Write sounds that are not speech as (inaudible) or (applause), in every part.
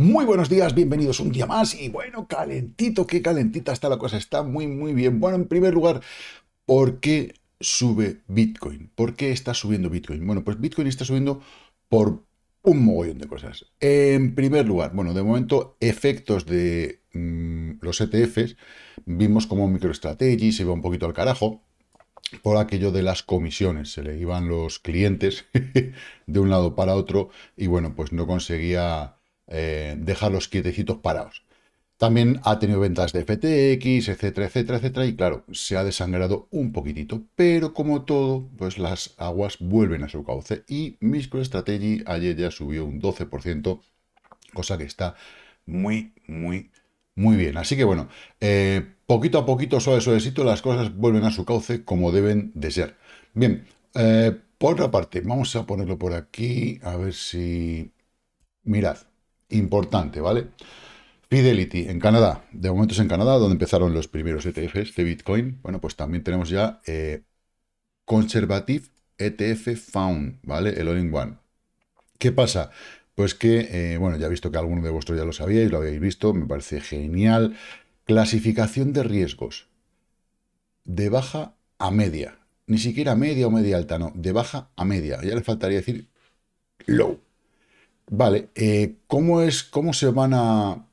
Muy buenos días, bienvenidos un día más y bueno, calentito, qué calentita está la cosa, está muy muy bien. Bueno, en primer lugar, ¿por qué sube Bitcoin? ¿Por qué está subiendo Bitcoin? Bueno, pues Bitcoin está subiendo por un mogollón de cosas. En primer lugar, bueno, de momento, efectos de mm, los ETFs, vimos como MicroStrategy se iba un poquito al carajo, por aquello de las comisiones. Se le iban los clientes (laughs) de un lado para otro y bueno, pues no conseguía eh, dejar los quietecitos parados. También ha tenido ventas de FTX, etcétera, etcétera, etcétera, y claro, se ha desangrado un poquitito, pero como todo, pues las aguas vuelven a su cauce y Strategy ayer ya subió un 12%, cosa que está muy, muy, muy bien. Así que bueno, eh, poquito a poquito, suave, suavecito, las cosas vuelven a su cauce como deben de ser. Bien, eh, por otra parte, vamos a ponerlo por aquí, a ver si... Mirad, importante, ¿vale? Fidelity en Canadá, de momento es en Canadá donde empezaron los primeros ETFs de Bitcoin. Bueno, pues también tenemos ya eh, Conservative ETF Found, ¿vale? El all ¿Qué pasa? Pues que, eh, bueno, ya he visto que alguno de vosotros ya lo sabíais, lo habéis visto, me parece genial. Clasificación de riesgos. De baja a media. Ni siquiera media o media alta, no. De baja a media. Ya le faltaría decir low. Vale, eh, ¿cómo, es, ¿cómo se van a,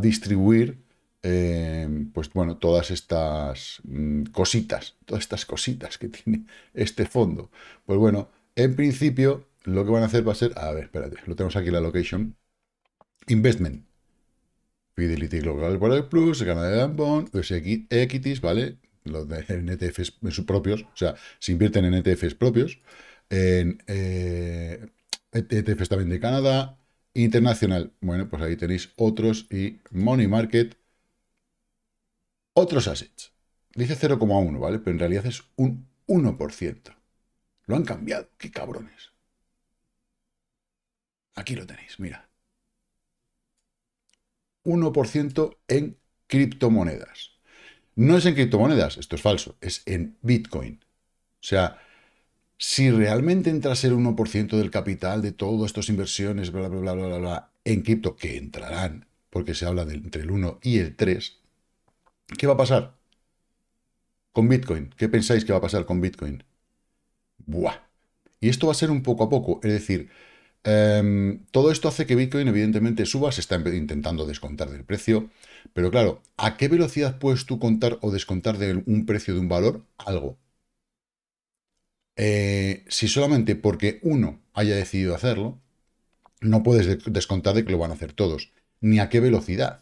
distribuir eh, pues bueno, todas estas mm, cositas, todas estas cositas que (laughs) tiene este fondo? Pues bueno, en principio lo que van a hacer va a ser, a ver, espérate, lo tenemos aquí la location, investment, fidelity global para plus, de bond, pues, equities, ¿vale? Los de (laughs) en ETFs sus propios, o sea, se invierten en ETFs propios, en... Eh, ETF está de Canadá, internacional. Bueno, pues ahí tenéis otros y Money Market, otros assets. Dice 0,1, ¿vale? Pero en realidad es un 1%. Lo han cambiado, qué cabrones. Aquí lo tenéis, mira. 1% en criptomonedas. No es en criptomonedas, esto es falso, es en Bitcoin. O sea, si realmente entras el 1% del capital de todas estas inversiones, bla, bla, bla, bla, bla, bla, en cripto, que entrarán, porque se habla entre el 1 y el 3, ¿qué va a pasar? Con Bitcoin, ¿qué pensáis que va a pasar con Bitcoin? Buah. Y esto va a ser un poco a poco, es decir, em, todo esto hace que Bitcoin evidentemente suba, se está intentando descontar del precio, pero claro, ¿a qué velocidad puedes tú contar o descontar de un precio de un valor? Algo. Eh, si solamente porque uno haya decidido hacerlo, no puedes descontar de que lo van a hacer todos, ni a qué velocidad.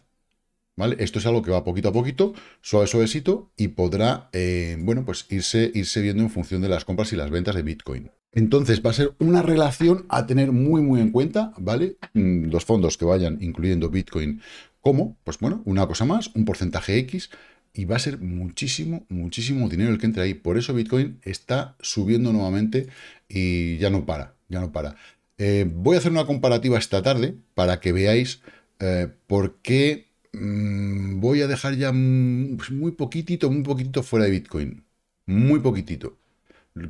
¿Vale? Esto es algo que va poquito a poquito, suave, suavecito, y podrá, eh, bueno, pues irse, irse viendo en función de las compras y las ventas de Bitcoin. Entonces va a ser una relación a tener muy, muy en cuenta, ¿vale? Mm, los fondos que vayan incluyendo Bitcoin como, pues bueno, una cosa más, un porcentaje X, y va a ser muchísimo, muchísimo dinero el que entre ahí. Por eso Bitcoin está subiendo nuevamente y ya no para, ya no para. Eh, voy a hacer una comparativa esta tarde para que veáis eh, por qué mm, voy a dejar ya pues muy poquitito, muy poquitito fuera de Bitcoin. Muy poquitito.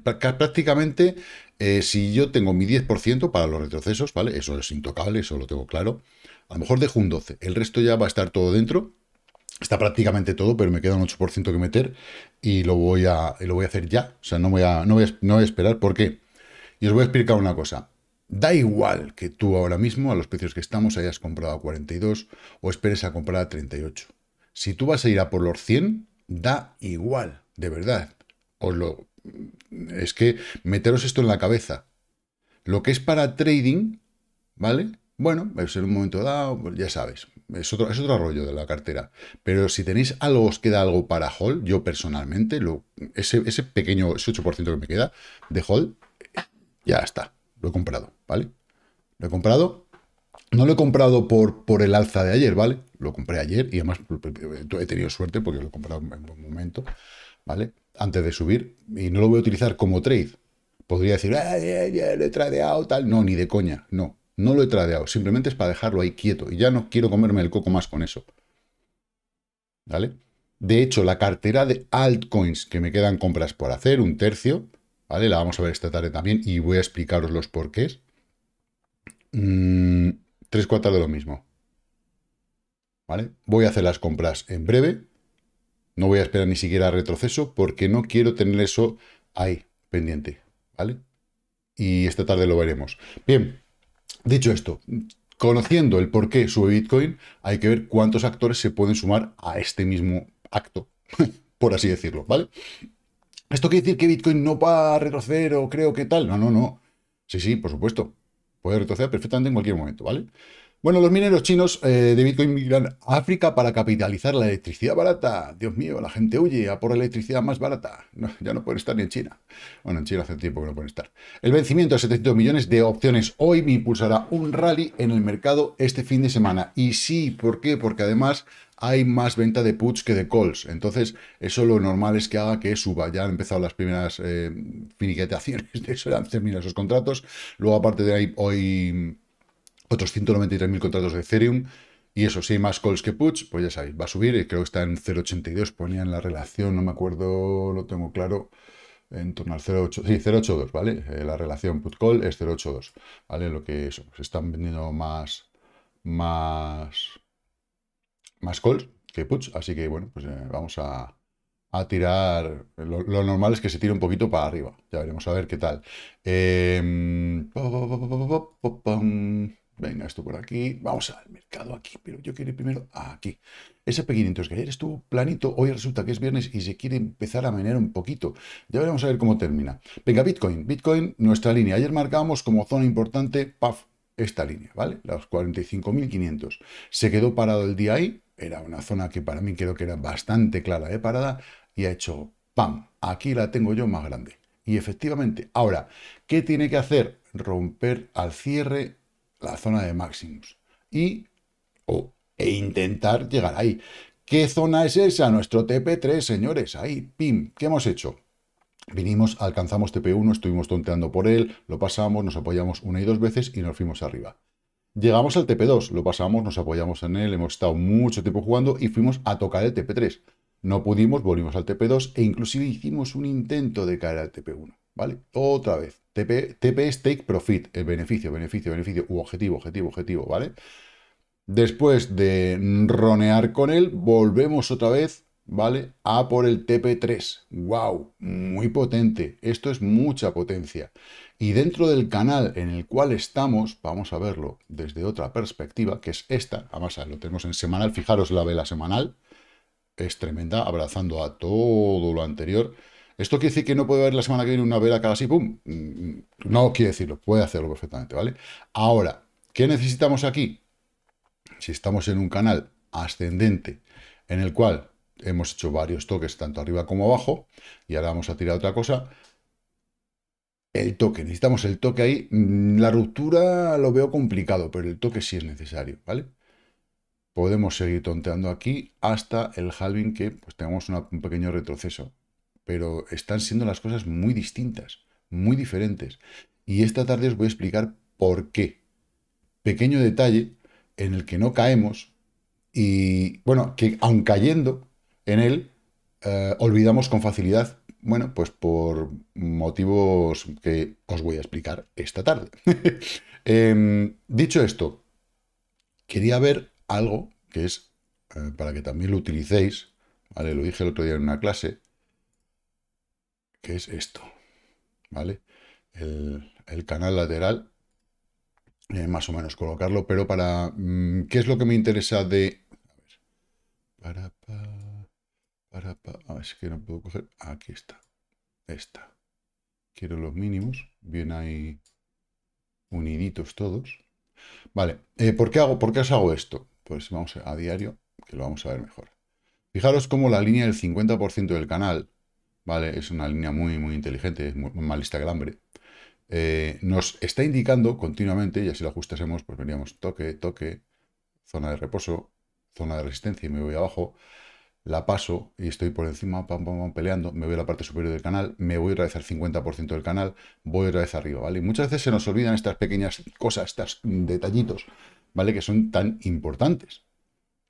Prácticamente, eh, si yo tengo mi 10% para los retrocesos, ¿vale? Eso es intocable, eso lo tengo claro. A lo mejor dejo un 12. El resto ya va a estar todo dentro Está prácticamente todo, pero me queda un 8% que meter y lo voy a, lo voy a hacer ya. O sea, no voy, a, no, a esperar. ¿Por qué? Y os voy a explicar una cosa. Da igual que tú ahora mismo, a los precios que estamos, hayas comprado a 42 o esperes a comprar a 38. Si tú vas a ir a por los 100, da igual, de verdad. Os lo... Es que meteros esto en la cabeza. Lo que es para trading, ¿vale? Bueno, es en un momento dado, ya sabes, es otro, es otro rollo de la cartera. Pero si tenéis algo, os queda algo para Hall, yo personalmente, lo, ese, ese pequeño, ese 8% que me queda de Hall, ya está, lo he comprado, ¿vale? Lo he comprado, no lo he comprado por, por el alza de ayer, ¿vale? Lo compré ayer y además pues, pues, he tenido suerte porque lo he comprado en buen momento, ¿vale? Antes de subir y no lo voy a utilizar como trade. Podría decir, ah, ya, he tal. No, ni de coña, no no lo he tradeado, simplemente es para dejarlo ahí quieto. Y ya no quiero comerme el coco más con eso. ¿Vale? De hecho, la cartera de altcoins que me quedan compras por hacer, un tercio, ¿vale? La vamos a ver esta tarde también y voy a explicaros los porqués. Mm, tres cuartas de lo mismo. ¿Vale? Voy a hacer las compras en breve. No voy a esperar ni siquiera retroceso porque no quiero tener eso ahí pendiente, ¿vale? Y esta tarde lo veremos. Bien, Dicho esto, conociendo el por qué sube Bitcoin, hay que ver cuántos actores se pueden sumar a este mismo acto, (laughs) por así decirlo, ¿vale? ¿Esto quiere decir que Bitcoin no va a retroceder o creo que tal? No, no, no. Sí, sí, por supuesto. Puede retroceder perfectamente en cualquier momento, ¿vale? Bueno, los mineros chinos eh, de Bitcoin migran a África para capitalizar la electricidad barata. Dios mío, la gente huye a por la electricidad más barata. ya no pueden estar ni en China. Bueno, en China hace tiempo que no pueden estar. El vencimiento de 700 millones de opciones hoy me impulsará un rally en el mercado este fin de semana. Y sí, ¿por qué? Porque además hay más venta de puts que de calls. Entonces, eso lo normal es que haga que suba. Ya han empezado las primeras eh, finiquetaciones (laughs) de eso, han terminado esos contratos. Luego, aparte de ahí, hoy otros 193.000 contratos de Ethereum. Y eso, si más calls que puts, pues ya sabéis, va a subir y creo que está en 0.82, ponía en la relación, no me acuerdo, lo tengo claro, en torno al 0.8, sí, 0.82, ¿vale? Eh, la relación put-call es 0.82, ¿vale? Lo que eso, se están vendiendo más, más, más calls que puts, así que bueno, pues eh, vamos a, a tirar, lo, normal es que se tire un poquito para arriba, ya veremos a ver qué tal. Eh, Venga, esto por aquí. Vamos al mercado aquí, pero yo quiero ir primero aquí. Ese 500 que ayer estuvo planito, hoy resulta que es viernes y se quiere empezar a menear un poquito. Ya veremos a ver cómo termina. Venga, Bitcoin. Bitcoin, nuestra línea. Ayer marcábamos como zona importante, paf, esta línea, ¿vale? Los 45.500. Se quedó parado el día ahí. Era una zona que para mí creo que era bastante clara de parada y ha hecho ¡pam! Aquí la tengo yo más grande. Y efectivamente, ahora, ¿qué tiene que hacer? Romper al cierre la zona de máximos y o e intentar llegar ahí. ¿Qué zona es esa? Nuestro TP3, señores, ahí, pim, ¿qué hemos hecho? Vinimos, alcanzamos TP1, estuvimos tonteando por él, lo pasamos, nos apoyamos una y dos veces y nos fuimos arriba. Llegamos al TP2, lo pasamos, nos apoyamos en él, hemos estado mucho tiempo jugando y fuimos a tocar el TP3. No pudimos, volvimos al TP2 e inclusive hicimos un intento de caer al TP1, ¿vale? Otra vez. TP, TP es Take Profit, el beneficio, beneficio, beneficio, u objetivo, objetivo, objetivo, ¿vale? Después de ronear con él, volvemos otra vez, ¿vale? A por el TP3. ¡Wow! Muy potente. Esto es mucha potencia. Y dentro del canal en el cual estamos, vamos a verlo desde otra perspectiva, que es esta. Además, lo tenemos en semanal. Fijaros la vela semanal. Es tremenda, abrazando a todo lo anterior. ¿Esto quiere decir que no puede haber la semana que viene una vela cada así, pum? Mm, mm. No quiere decirlo, puede hacerlo perfectamente, ¿vale? Ahora, ¿qué necesitamos aquí? Si estamos en un canal ascendente, en el cual hemos hecho varios toques, tanto arriba como abajo, y ahora vamos a tirar otra cosa, el toque, necesitamos el toque ahí. Mm, la ruptura lo veo complicado, pero el toque sí es necesario, ¿vale? Podemos seguir tonteando aquí hasta el halving que pues tengamos un pequeño retroceso pero están siendo las cosas muy distintas, muy diferentes. Y esta tarde os voy a explicar por qué. Pequeño detalle en el que no caemos y, bueno, que aun cayendo en él, eh, olvidamos con facilidad, bueno, pues por motivos que os voy a explicar esta tarde. (laughs) Em, dicho esto, quería ver algo que es, eh, para que también lo utilicéis, ¿vale? Lo dije el otro día en una clase, que es esto, ¿vale? El, canal lateral, eh, más o menos colocarlo, pero para... Mm, ¿Qué es lo que me interesa de... A ver, para, para, a ver, si que no puedo coger... Aquí está, esta. Quiero los mínimos, bien ahí uniditos todos. Vale, eh, ¿por, qué hago, ¿por qué os hago esto? Pues vamos a, a diario, que lo vamos a ver mejor. Fijaros cómo la línea del 50% del canal es una línea muy, muy inteligente, es muy, lista que el hambre. Eh, nos está indicando continuamente, y así lo ajustásemos, pues veríamos toque, toque, zona de reposo, zona de resistencia, y me voy abajo, la paso y estoy por encima, pam, pam, peleando, me voy a la parte superior del canal, me voy otra vez al 50% del canal, voy otra vez arriba, ¿vale? muchas veces se nos olvidan estas pequeñas cosas, estos detallitos, ¿vale? Que son tan importantes.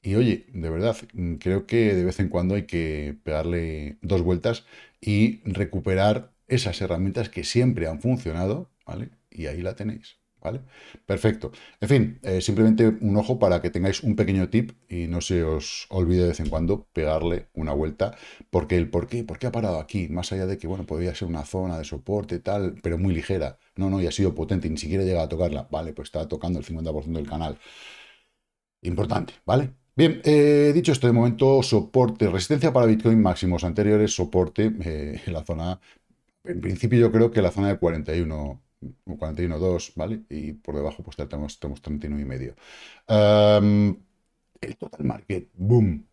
Y oye, de verdad, creo que de vez en cuando hay que pegarle dos vueltas y recuperar esas herramientas que siempre han funcionado, ¿vale? Y ahí la tenéis, ¿vale? Perfecto. En fin, eh, simplemente un ojo para que tengáis un pequeño tip y no se os olvide de vez en cuando pegarle una vuelta, porque el por qué, por qué ha parado aquí, más allá de que, bueno, podría ser una zona de soporte, tal, pero muy ligera. No, no, y ha sido potente, ni siquiera llega a tocarla. Vale, pues está tocando el 50% del canal. Importante, ¿vale? Bien, eh, dicho esto, de momento soporte, resistencia para Bitcoin máximos anteriores, soporte eh, en la zona, en principio yo creo que la zona de 41, 41.2, ¿vale? Y por debajo pues tenemos, tenemos el total market, boom,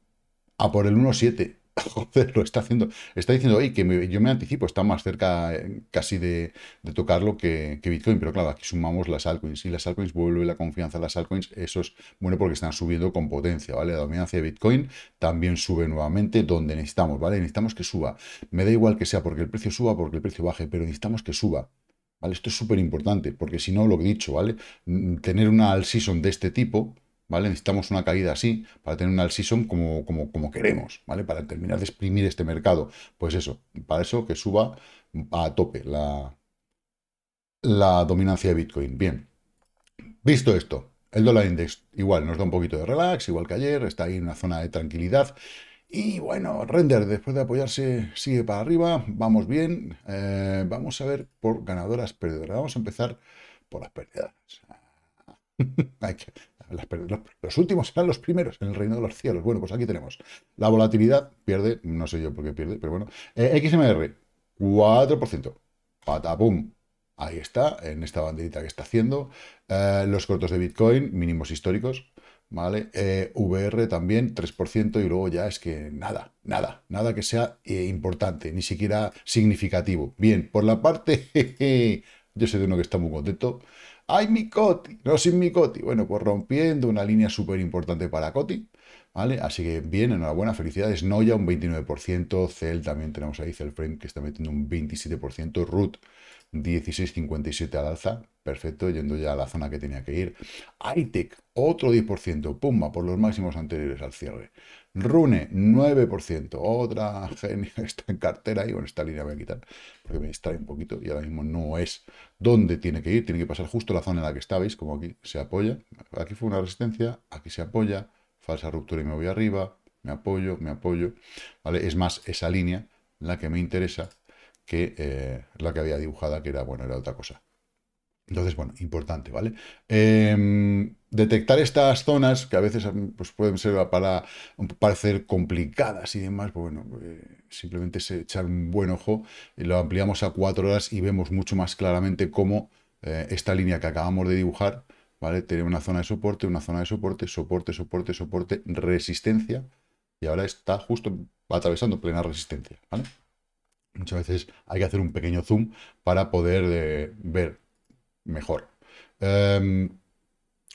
a por el 1.7, (laughs) joder, lo está haciendo. Está diciendo, oye, que yo me anticipo, está más cerca eh, casi de, tocarlo que, Bitcoin. Pero claro, aquí sumamos las altcoins. Y las altcoins vuelve la confianza a las altcoins. Eso es bueno porque están subiendo con potencia, ¿vale? La dominancia de Bitcoin también sube nuevamente donde necesitamos, ¿vale? Necesitamos que suba. Me da igual que sea porque el precio suba, porque el precio baje, pero necesitamos que suba. ¿Vale? Esto es súper importante, porque si no, lo que he dicho, ¿vale? Mm, tener una al season de este tipo, ¿vale? Necesitamos una caída así para tener un all season como, como, como queremos, ¿vale? Para terminar de exprimir este mercado. Pues eso, para eso que suba a tope la, la dominancia de Bitcoin. Bien, visto esto, el dólar index igual nos da un poquito de relax, igual que ayer, está ahí en una zona de tranquilidad. Y bueno, Render, después de apoyarse, sigue para arriba, vamos bien. Eh, vamos a ver por ganadoras, perdedoras. Vamos a empezar por las perdedoras. (laughs) Hay que, los, últimos serán los primeros en el reino de los cielos. Bueno, pues aquí tenemos. La volatilidad pierde, no sé yo por qué pierde, pero bueno. Eh, XMR, 4%. Patapum. Ahí está, en esta banderita que está haciendo. Eh, los cortos de Bitcoin, mínimos históricos. ¿vale? Eh, VR también 3% y luego ya es que nada, nada, nada que sea importante, ni siquiera significativo. Bien, por la parte, (laughs) yo soy de uno que está muy contento, ¡Ay, mi Coti! No, sin mi Coti. Bueno, pues rompiendo una línea súper importante para Coti. ¿Vale? Así que bien, enhorabuena, felicidades. Noya un 29%, Cell también tenemos ahí, Frame, que está metiendo un 27%, Root 16,57 al alza, perfecto, yendo ya a la zona que tenía que ir. ITEC, otro 10%, pumba, por los máximos anteriores al cierre. Rune, 9%. Otra genia está en cartera y bueno, esta línea voy a quitar porque me distrae un poquito y ahora mismo no es donde tiene que ir. Tiene que pasar justo la zona en la que estabais, Como aquí se apoya. Aquí fue una resistencia, aquí se apoya, falsa ruptura y me voy arriba, me apoyo, me apoyo. ¿vale? Es más esa línea la que me interesa que eh, la que había dibujada, que era, bueno, era otra cosa. Entonces, bueno, importante, ¿vale? Em, detectar estas zonas que a veces mm, pues, pueden ser para parecer complicadas y demás, pues bueno, eh, simplemente es echar un buen ojo y eh, lo ampliamos a cuatro horas y vemos mucho más claramente cómo eh, esta línea que acabamos de dibujar, ¿vale? Tiene una zona de soporte, una zona de soporte, soporte, soporte, soporte, resistencia y ahora está justo atravesando plena resistencia, ¿vale? Muchas veces hay que hacer un pequeño zoom para poder ver mejor. Em,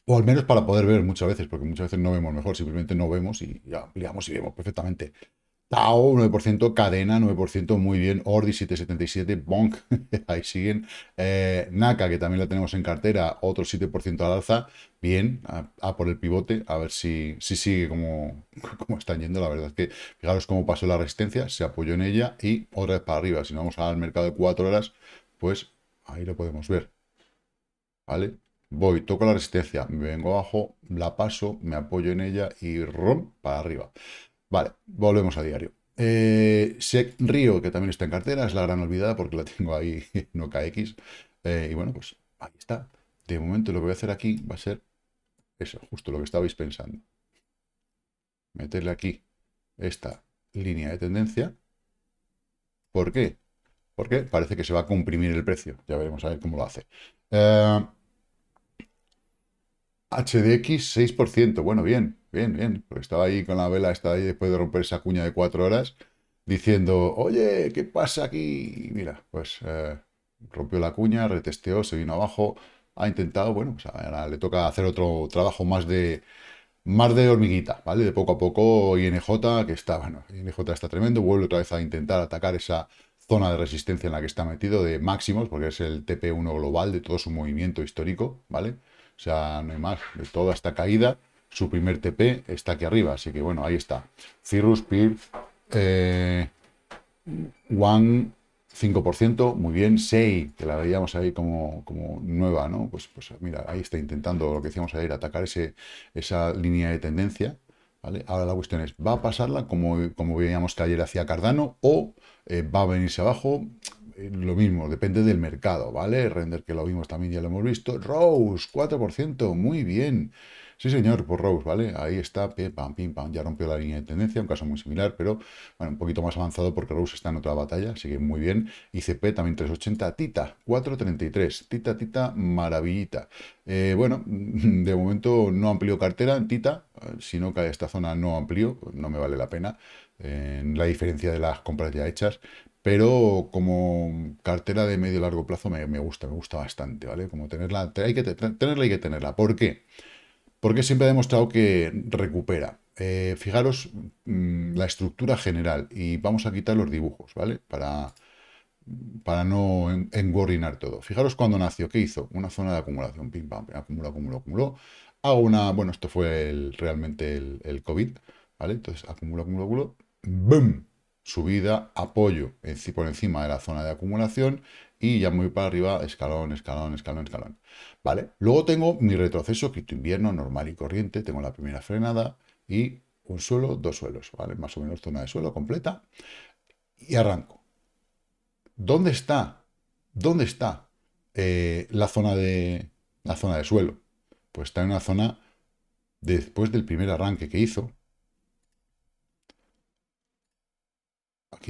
o al menos para poder ver muchas veces, porque muchas veces no vemos mejor, simplemente no vemos y ya ampliamos y vemos perfectamente. Tao 9%, Cadena 9%, muy bien. Ordi 777, Bonk, (laughs) ahí siguen. Eh, Naka, que también la tenemos en cartera, otro 7% al alza, bien. A, por el pivote, a ver si, si sigue como, (laughs) como están yendo. La verdad es que fijaros cómo pasó la resistencia, se apoyó en ella y otra vez para arriba. Si no vamos al mercado de 4 horas, pues ahí lo podemos ver. ¿vale? Voy, toco la resistencia, me vengo abajo, la paso, me apoyo en ella y rom para arriba. Vale, volvemos a diario. Eh, Sec Río, que también está en cartera, es la gran olvidada porque la tengo ahí (laughs) no cae Eh, y bueno, pues ahí está. De momento lo que voy a hacer aquí va a ser eso, justo lo que estabais pensando. Meterle aquí esta línea de tendencia. ¿Por qué? Porque parece que se va a comprimir el precio. Ya veremos a ver cómo lo hace. Eh, HDX 6%. Bueno, bien, bien, bien. Porque estaba ahí con la vela, estaba ahí después de romper esa cuña de cuatro horas, diciendo, oye, ¿qué pasa aquí? mira, pues eh, rompió la cuña, retesteó, se vino abajo, ha intentado, bueno, pues ahora le toca hacer otro trabajo más de más de hormiguita, ¿vale? De poco a poco INJ, que está, bueno, INJ está tremendo, vuelve otra vez a intentar atacar esa zona de resistencia en la que está metido de máximos, porque es el TP1 global de todo su movimiento histórico, ¿vale? O sea, no hay más. De toda esta caída, su primer TP está aquí arriba. Así que bueno, ahí está. Cirrus, PIR, eh, One, 5%, muy bien. 6 que la veíamos ahí como, como nueva, ¿no? Pues, pues mira, ahí está intentando lo que decíamos ayer, atacar ese, esa línea de tendencia. ¿Vale? Ahora la cuestión es, ¿va a pasarla como, como veíamos que ayer hacía Cardano o eh, va a venirse abajo? Eh, lo mismo, depende del mercado, ¿vale? Render que lo vimos también, ya lo hemos visto. Rose, 4%, muy bien. Sí, señor, por Rose, ¿vale? Ahí está, pam, pim, pam, ya rompió la línea de tendencia, un caso muy similar, pero bueno, un poquito más avanzado porque Rose está en otra batalla, así que muy bien. ICP también 380, Tita, 433, Tita, Tita, maravillita. Eh, bueno, (laughs) de momento no amplió cartera en Tita, eh, si no cae esta zona no amplío, no me vale la pena. En la diferencia de las compras ya hechas, pero como cartera de medio y largo plazo me, gusta, me gusta bastante, ¿vale? Como tenerla, hay que tenerla y que tenerla. ¿Por qué? Porque siempre ha demostrado que recupera. Eh, fijaros mm, la estructura general y vamos a quitar los dibujos, ¿vale? Para, para no engorrinar todo. Fijaros cuando nació, ¿qué hizo? Una zona de acumulación, pim, pam, acumuló, acumuló, acumuló. Hago una, bueno, esto fue realmente el, COVID, ¿vale? Entonces acumuló, acumuló, acumuló. ¡Bum! subida, apoyo por encima de la zona de acumulación y ya muy para arriba, escalón, escalón, escalón, escalón. ¿Vale? Luego tengo mi retroceso, quito invierno normal y corriente, tengo la primera frenada y un suelo, dos suelos, ¿vale? Más o menos zona de suelo completa y arranco. ¿Dónde está? ¿Dónde está eh, la, zona de, la zona de suelo? Pues está en una zona después del primer arranque que hizo,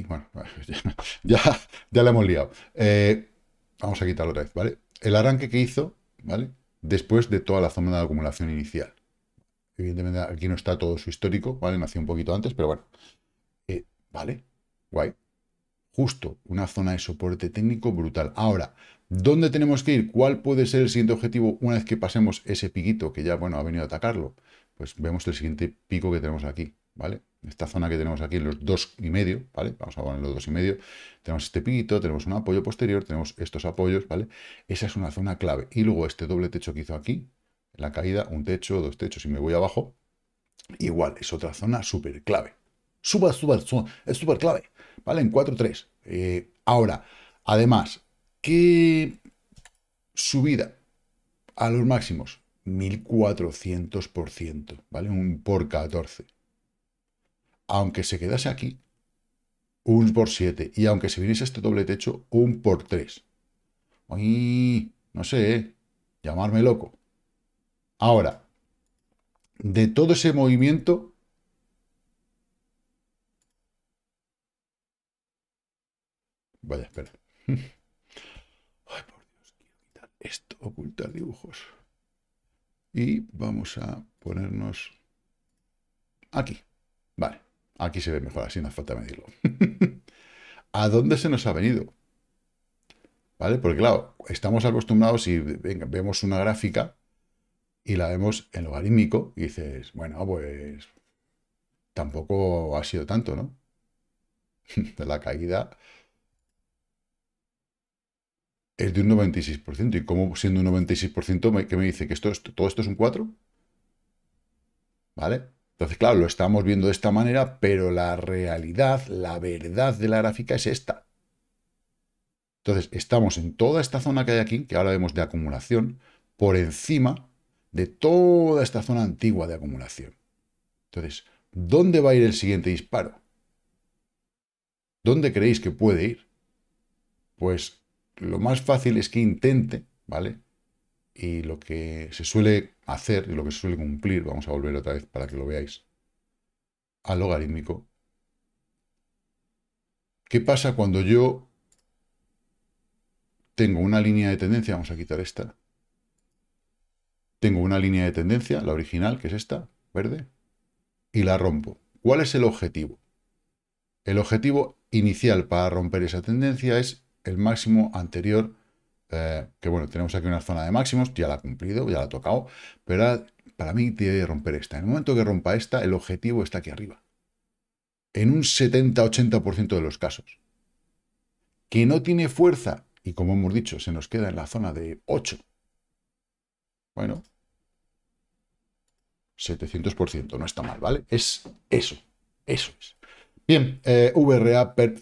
bueno, (laughs) ya, ya la hemos liado. Eh, vamos a quitarlo otra vez, ¿vale? El arranque que hizo, ¿vale? Después de toda la zona de acumulación inicial. Evidentemente aquí no está todo su histórico, ¿vale? Nació un poquito antes, pero bueno. Eh, ¿Vale? Guay. Justo una zona de soporte técnico brutal. Ahora, ¿dónde tenemos que ir? ¿Cuál puede ser el siguiente objetivo una vez que pasemos ese piquito que ya, bueno, ha venido a atacarlo? Pues vemos el siguiente pico que tenemos aquí. ¿vale? Esta zona que tenemos aquí en los 2,5, ¿vale? Vamos a poner los medio Tenemos este piquito, tenemos un apoyo posterior, tenemos estos apoyos, ¿vale? Esa es una zona clave. Y luego este doble techo que hizo aquí, en la caída, un techo, dos techos, y me voy abajo, igual, es otra zona súper clave. Suba, suba, es súper clave, ¿vale? En 4,3. Eh, ahora, además, ¿qué subida a los máximos? 1400%, ¿vale? Un por 14 aunque se quedase aquí, un por 7. Y aunque se viniese este doble techo, un por 3. Ay, no sé, ¿eh? llamarme loco. Ahora, de todo ese movimiento, Vaya, espera. (laughs) Ay, por Dios, quiero quitar esto, ocultar dibujos. Y vamos a ponernos aquí. Vale. Aquí se ve mejor, así no hace falta medirlo. (laughs) ¿A dónde se nos ha venido? ¿Vale? Porque claro, estamos acostumbrados y vemos una gráfica y la vemos en logarítmico y dices, bueno, pues tampoco ha sido tanto, ¿no? De (laughs) la caída es de un 96%. ¿Y cómo siendo un 96% que me dice que esto, todo esto es un 4? ¿Vale? Entonces, claro, lo estamos viendo de esta manera, pero la realidad, la verdad de la gráfica es esta. Entonces, estamos en toda esta zona que hay aquí, que ahora vemos de acumulación, por encima de toda esta zona antigua de acumulación. Entonces, ¿dónde va a ir el siguiente disparo? ¿Dónde creéis que puede ir? Pues lo más fácil es que intente, ¿vale? Y lo que se suele hacer y lo que se suele cumplir, vamos a volver otra vez para que lo veáis, al logarítmico. ¿Qué pasa cuando yo tengo una línea de tendencia? Vamos a quitar esta. Tengo una línea de tendencia, la original, que es esta, verde, y la rompo. ¿Cuál es el objetivo? El objetivo inicial para romper esa tendencia es el máximo anterior eh, que bueno, tenemos aquí una zona de máximos, ya la ha cumplido, ya la ha tocado, pero para mí tiene que romper esta. En el momento que rompa esta, el objetivo está aquí arriba. En un 70-80% de los casos. Que no tiene fuerza, y como hemos dicho, se nos queda en la zona de 8. Bueno, 700%, no está mal, ¿vale? Es eso, eso es. Bien, eh, VRA per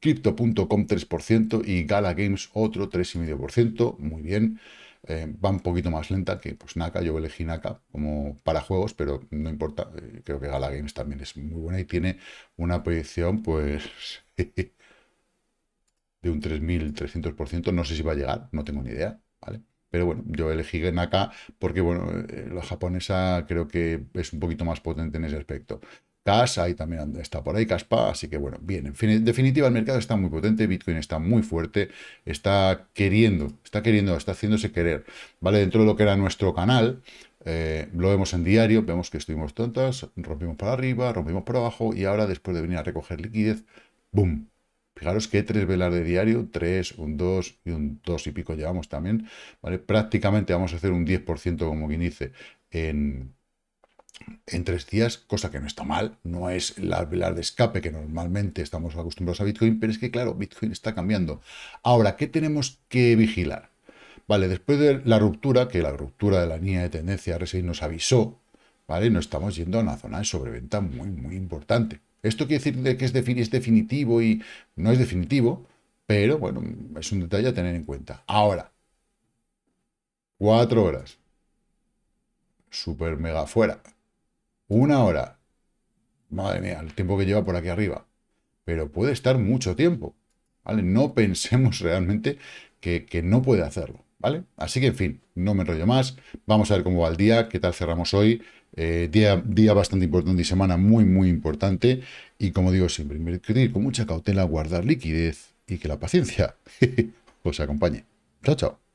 Crypto.com 3% y Gala Games otro 3,5%. Muy bien. Eh, va un poquito más lenta que pues, Naka. Yo elegí Naka como para juegos, pero no importa. Eh, creo que Gala Games también es muy buena y tiene una proyección, pues. (laughs) de un 3.300%. No sé si va a llegar, no tengo ni idea, ¿vale? Pero bueno, yo elegí Naka porque, bueno, eh, la japonesa creo que es un poquito más potente en ese aspecto casa y también está por ahí, Caspa, así que bueno, bien, en definitiva el mercado está muy potente, Bitcoin está muy fuerte, está queriendo, está queriendo, está haciéndose querer, ¿vale? Dentro de lo que era nuestro canal, eh, lo vemos en diario, vemos que estuvimos tontas, rompimos para arriba, rompimos para abajo y ahora después de venir a recoger liquidez, ¡boom! Fijaros que tres velas de diario, tres, un dos y un dos y pico llevamos también, ¿vale? Prácticamente vamos a hacer un 10% como quien dice en en tres días, cosa que no está mal, no es la velar de escape que normalmente estamos acostumbrados a Bitcoin, pero es que claro, Bitcoin está cambiando. Ahora, ¿qué tenemos que vigilar? Vale, después de la ruptura, que la ruptura de la línea de tendencia RSI nos avisó, ¿vale? No estamos yendo a una zona de sobreventa muy, muy importante. Esto quiere decir que es, es definitivo y no es definitivo, pero bueno, es un detalle a tener en cuenta. Ahora, cuatro horas. Super mega fuera. Una hora. Madre mía, el tiempo que lleva por aquí arriba. Pero puede estar mucho tiempo. ¿Vale? No (laughs) pensemos realmente que, no puede hacerlo. ¿Vale? Así que, en fin, no me enrollo más. Vamos a ver cómo va el día, qué tal cerramos hoy. Eh, día, día bastante importante y semana muy, muy importante. Y como digo siempre, invertir con mucha cautela, guardar liquidez y que la paciencia (laughs) os acompañe. Chao, chao.